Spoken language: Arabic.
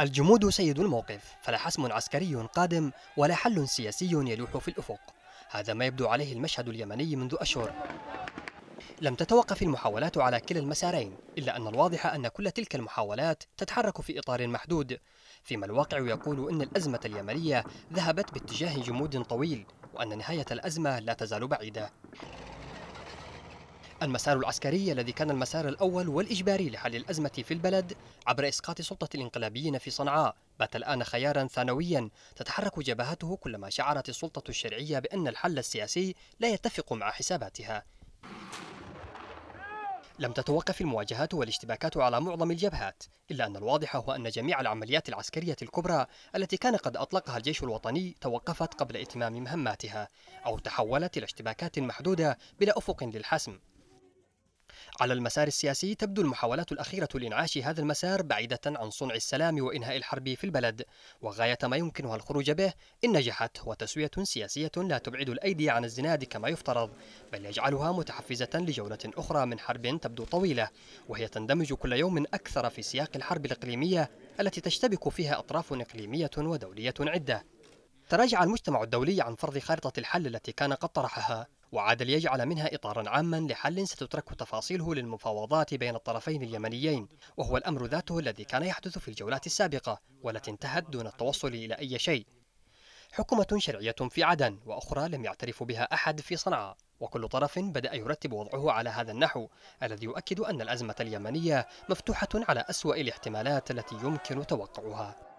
الجمود سيد الموقف فلا حسم عسكري قادم ولا حل سياسي يلوح في الأفق هذا ما يبدو عليه المشهد اليمني منذ أشهر لم تتوقف المحاولات على كلا المسارين إلا أن الواضح أن كل تلك المحاولات تتحرك في إطار محدود فيما الواقع يقول أن الأزمة اليمنية ذهبت باتجاه جمود طويل وأن نهاية الأزمة لا تزال بعيدة المسار العسكري الذي كان المسار الأول والإجباري لحل الأزمة في البلد عبر إسقاط سلطة الإنقلابيين في صنعاء بات الآن خيارا ثانويا تتحرك جبهته كلما شعرت السلطة الشرعية بأن الحل السياسي لا يتفق مع حساباتها لم تتوقف المواجهات والاشتباكات على معظم الجبهات إلا أن الواضح هو أن جميع العمليات العسكرية الكبرى التي كان قد أطلقها الجيش الوطني توقفت قبل إتمام مهماتها أو تحولت إلى اشتباكات محدودة بلا أفق للحسم على المسار السياسي تبدو المحاولات الأخيرة لإنعاش هذا المسار بعيدة عن صنع السلام وإنهاء الحرب في البلد وغاية ما يمكنها الخروج به إن نجحت هو تسوية سياسية لا تبعد الأيدي عن الزناد كما يفترض بل يجعلها متحفزة لجولة أخرى من حرب تبدو طويلة وهي تندمج كل يوم أكثر في سياق الحرب الإقليمية التي تشتبك فيها أطراف إقليمية ودولية عدة تراجع المجتمع الدولي عن فرض خارطة الحل التي كان قد طرحها وعاد ليجعل منها إطارا عاما لحل ستترك تفاصيله للمفاوضات بين الطرفين اليمنيين وهو الأمر ذاته الذي كان يحدث في الجولات السابقة والتي انتهت دون التوصل إلى أي شيء حكومة شرعية في عدن وأخرى لم يعترف بها أحد في صنعاء وكل طرف بدأ يرتب وضعه على هذا النحو الذي يؤكد أن الأزمة اليمنية مفتوحة على أسوأ الاحتمالات التي يمكن توقعها